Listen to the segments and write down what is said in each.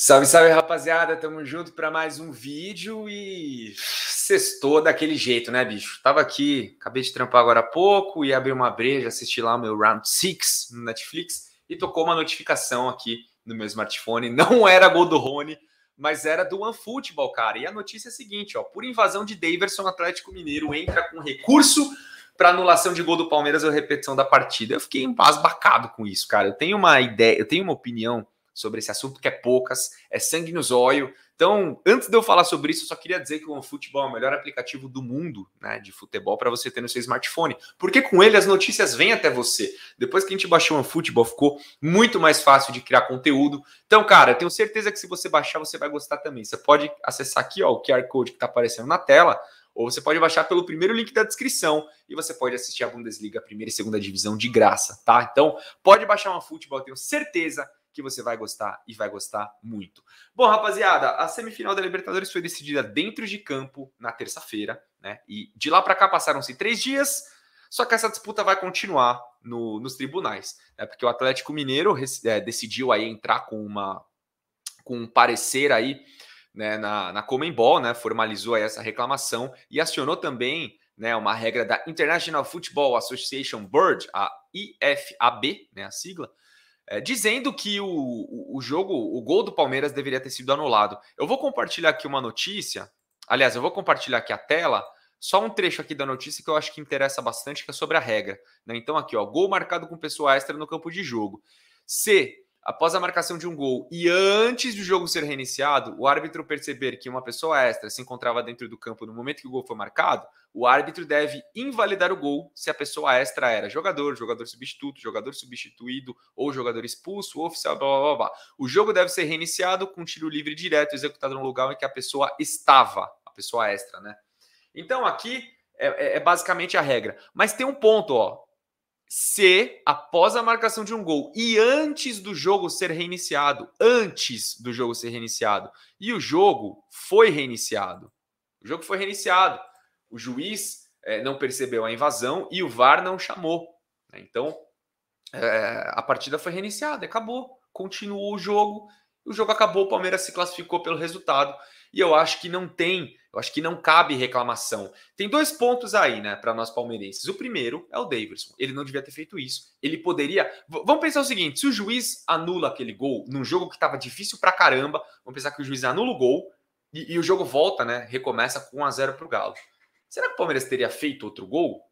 Salve, salve, rapaziada. Tamo junto para mais um vídeo e sextou daquele jeito, né, bicho? Tava aqui, acabei de trampar agora há pouco e abri uma breja, assisti lá o meu Round 6 no Netflix e tocou uma notificação aqui no meu smartphone. Não era gol do Rony, mas era do OneFootball, cara. E a notícia é a seguinte, ó, por invasão de Daverson, o Atlético Mineiro entra com recurso para anulação de gol do Palmeiras ou repetição da partida. Eu fiquei embasbacado com isso, cara. Eu tenho uma ideia, eu tenho uma opinião sobre esse assunto, que é poucas, é sangue nos olhos. Então, antes de eu falar sobre isso, eu só queria dizer que o OneFootball é o melhor aplicativo do mundo né, de futebol para você ter no seu smartphone, porque com ele as notícias vêm até você. Depois que a gente baixou o OneFootball, ficou muito mais fácil de criar conteúdo. Então, cara, tenho certeza que se você baixar, você vai gostar também. Você pode acessar aqui ó, o QR Code que está aparecendo na tela, ou você pode baixar pelo primeiro link da descrição e você pode assistir a Bundesliga, primeira e segunda divisão de graça, tá? Então, pode baixar uma futebol, tenho certeza que você vai gostar e vai gostar muito. Bom, rapaziada, a semifinal da Libertadores foi decidida dentro de campo na terça-feira, né? E de lá para cá passaram-se três dias, só que essa disputa vai continuar no, nos tribunais, né? Porque o Atlético Mineiro é, decidiu aí entrar com uma com um parecer aí né, na, na Comembol, né? Formalizou aí essa reclamação e acionou também né, uma regra da International Football Association Board, a IFAB, né, a sigla, é, dizendo que o, o jogo, o gol do Palmeiras deveria ter sido anulado. Eu vou compartilhar aqui uma notícia, aliás, eu vou compartilhar aqui a tela, só um trecho aqui da notícia que eu acho que interessa bastante, que é sobre a regra. Né? Então, aqui, ó, gol marcado com pessoa extra no campo de jogo. Se Após a marcação de um gol e antes do jogo ser reiniciado, o árbitro perceber que uma pessoa extra se encontrava dentro do campo no momento que o gol foi marcado, o árbitro deve invalidar o gol se a pessoa extra era jogador, jogador substituto, jogador substituído ou jogador expulso, oficial, blá blá blá. O jogo deve ser reiniciado com um tiro livre direto executado no lugar em que a pessoa estava, a pessoa extra, né? Então aqui é, é, é basicamente a regra. Mas tem um ponto, ó se após a marcação de um gol e antes do jogo ser reiniciado, antes do jogo ser reiniciado, e o jogo foi reiniciado. O jogo foi reiniciado. O juiz é, não percebeu a invasão e o VAR não chamou. Né? Então, é, a partida foi reiniciada, acabou. Continuou o jogo, o jogo acabou, o Palmeiras se classificou pelo resultado e eu acho que não tem, eu acho que não cabe reclamação. Tem dois pontos aí, né, para nós palmeirenses. O primeiro é o Davidson. Ele não devia ter feito isso. Ele poderia. V vamos pensar o seguinte: se o juiz anula aquele gol num jogo que estava difícil pra caramba, vamos pensar que o juiz anula o gol e, e o jogo volta, né? Recomeça com 1 a 0 pro Galo. Será que o Palmeiras teria feito outro gol?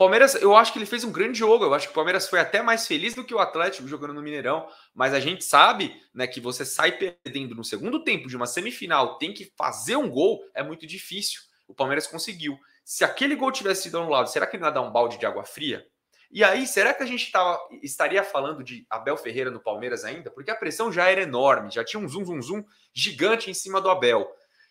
Palmeiras, eu acho que ele fez um grande jogo. Eu acho que o Palmeiras foi até mais feliz do que o Atlético jogando no Mineirão. Mas a gente sabe né, que você sai perdendo no segundo tempo de uma semifinal, tem que fazer um gol, é muito difícil. O Palmeiras conseguiu. Se aquele gol tivesse sido anulado, será que ele ia dar um balde de água fria? E aí, será que a gente tava, estaria falando de Abel Ferreira no Palmeiras ainda? Porque a pressão já era enorme, já tinha um zoom, zoom, zoom gigante em cima do Abel.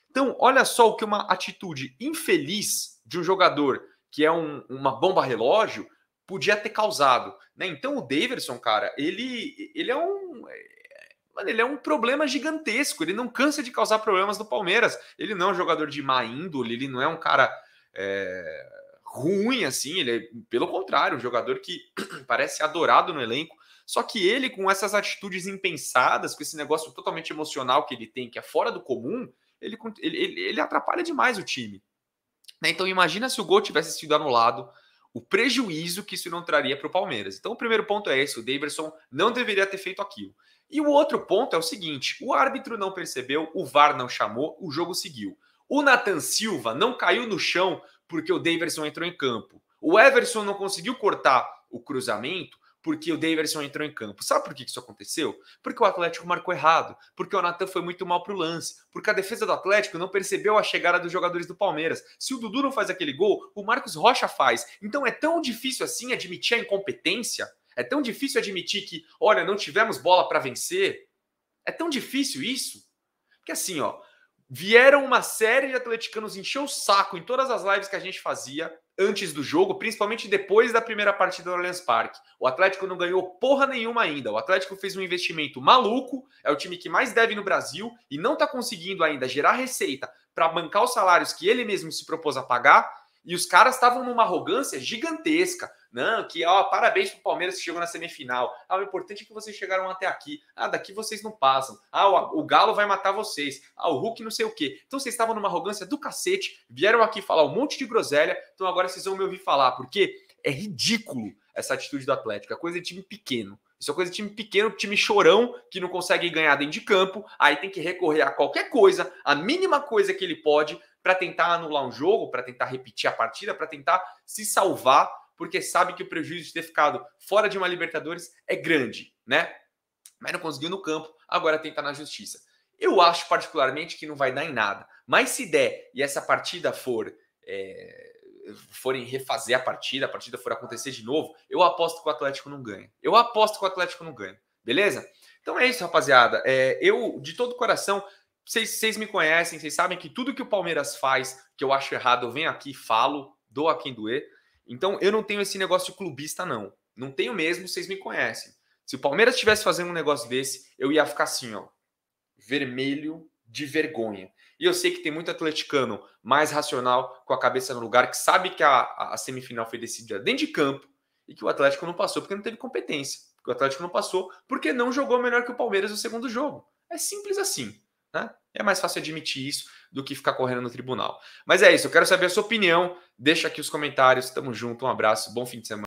Então, olha só o que uma atitude infeliz de um jogador que é um, uma bomba relógio, podia ter causado. Né? Então o Daverson, cara, ele, ele é um. ele é um problema gigantesco. Ele não cansa de causar problemas no Palmeiras. Ele não é um jogador de má índole, ele não é um cara é, ruim assim. Ele é, pelo contrário, um jogador que parece adorado no elenco. Só que ele, com essas atitudes impensadas, com esse negócio totalmente emocional que ele tem, que é fora do comum, ele, ele, ele atrapalha demais o time. Né? Então imagina se o gol tivesse sido anulado, o prejuízo que isso não traria para o Palmeiras. Então o primeiro ponto é esse, o Davidson não deveria ter feito aquilo. E o outro ponto é o seguinte, o árbitro não percebeu, o VAR não chamou, o jogo seguiu. O Nathan Silva não caiu no chão porque o Davidson entrou em campo. O Everson não conseguiu cortar o cruzamento porque o Davidson entrou em campo. Sabe por que isso aconteceu? Porque o Atlético marcou errado, porque o Natan foi muito mal para o lance, porque a defesa do Atlético não percebeu a chegada dos jogadores do Palmeiras. Se o Dudu não faz aquele gol, o Marcos Rocha faz. Então é tão difícil assim admitir a incompetência? É tão difícil admitir que, olha, não tivemos bola para vencer? É tão difícil isso? Porque assim, ó, Vieram uma série de atleticanos encher o saco em todas as lives que a gente fazia antes do jogo, principalmente depois da primeira partida do Allianz Parque. O Atlético não ganhou porra nenhuma ainda. O Atlético fez um investimento maluco, é o time que mais deve no Brasil e não está conseguindo ainda gerar receita para bancar os salários que ele mesmo se propôs a pagar. E os caras estavam numa arrogância gigantesca. Não, que ó, parabéns pro Palmeiras que chegou na semifinal. Ah, o importante é que vocês chegaram até aqui. Ah, daqui vocês não passam. Ah, o, o Galo vai matar vocês. Ah, o Hulk não sei o quê. Então vocês estavam numa arrogância do cacete, vieram aqui falar um monte de groselha, então agora vocês vão me ouvir falar, porque é ridículo essa atitude do Atlético. É coisa de time pequeno. Isso é coisa de time pequeno, time chorão, que não consegue ganhar dentro de campo, aí tem que recorrer a qualquer coisa, a mínima coisa que ele pode, para tentar anular um jogo, para tentar repetir a partida, para tentar se salvar porque sabe que o prejuízo de ter ficado fora de uma Libertadores é grande, né? Mas não conseguiu no campo, agora tenta na justiça. Eu acho particularmente que não vai dar em nada. Mas se der e essa partida for é, forem refazer a partida, a partida for acontecer de novo, eu aposto que o Atlético não ganha. Eu aposto que o Atlético não ganha. Beleza? Então é isso, rapaziada. É, eu, de todo coração, vocês, me conhecem, vocês sabem que tudo que o Palmeiras faz, que eu acho errado, eu venho aqui, falo, dou a quem doer. Então eu não tenho esse negócio de clubista, não. Não tenho mesmo, vocês me conhecem. Se o Palmeiras estivesse fazendo um negócio desse, eu ia ficar assim, ó. Vermelho de vergonha. E eu sei que tem muito atleticano mais racional, com a cabeça no lugar, que sabe que a, a semifinal foi decidida dentro de campo e que o Atlético não passou porque não teve competência. Porque o Atlético não passou porque não jogou melhor que o Palmeiras no segundo jogo. É simples assim. Né? É mais fácil admitir isso do que ficar correndo no tribunal. Mas é isso, eu quero saber a sua opinião. Deixa aqui os comentários. Tamo junto, um abraço, bom fim de semana.